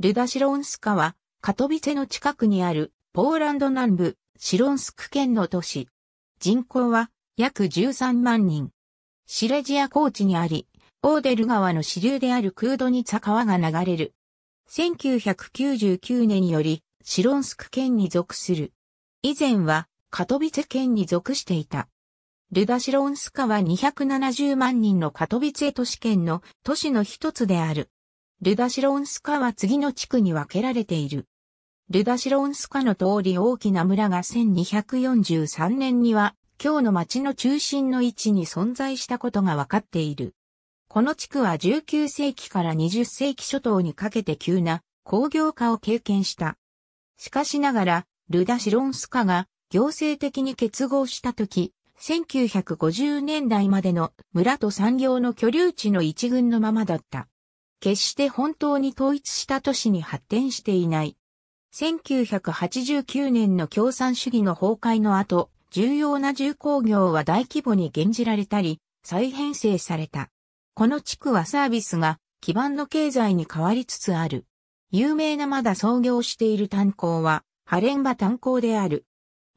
ルダ・シロンスカは、カトビツェの近くにある、ポーランド南部、シロンスク県の都市。人口は、約13万人。シレジア高地にあり、オーデル川の支流であるクードニツァ川が流れる。1999年より、シロンスク県に属する。以前は、カトビツェ県に属していた。ルダ・シロンスカは270万人のカトビツェ都市圏の都市の一つである。ルダシロンスカは次の地区に分けられている。ルダシロンスカの通り大きな村が1243年には、今日の町の中心の位置に存在したことが分かっている。この地区は19世紀から20世紀初頭にかけて急な工業化を経験した。しかしながら、ルダ・シロンスカが行政的に結合した時、1950年代までの村と産業の居留地の一群のままだった。決して本当に統一した都市に発展していない。1989年の共産主義の崩壊の後、重要な重工業は大規模に減じられたり、再編成された。この地区はサービスが基盤の経済に変わりつつある。有名なまだ創業している炭鉱は、ハレンバ炭鉱である。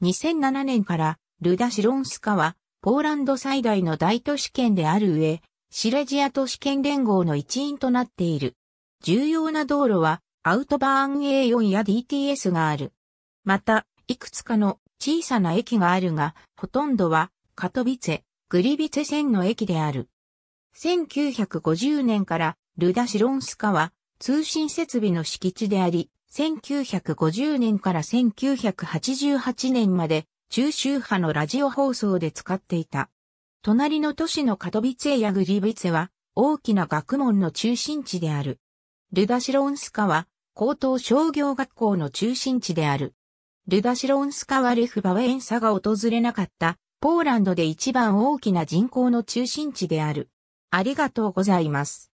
2007年から、ルダ・シロンスカは、ポーランド最大の大都市圏である上、シレジア都市圏連合の一員となっている。重要な道路はアウトバーン A4 や DTS がある。また、いくつかの小さな駅があるが、ほとんどはカトビツェ、グリビツェ線の駅である。1950年からルダ・シロンスカは通信設備の敷地であり、1950年から1988年まで中周波のラジオ放送で使っていた。隣の都市のカトビツェやグリビツェは大きな学問の中心地である。ルダシロンスカは高等商業学校の中心地である。ルダシロンスカはレフバウェンサが訪れなかったポーランドで一番大きな人口の中心地である。ありがとうございます。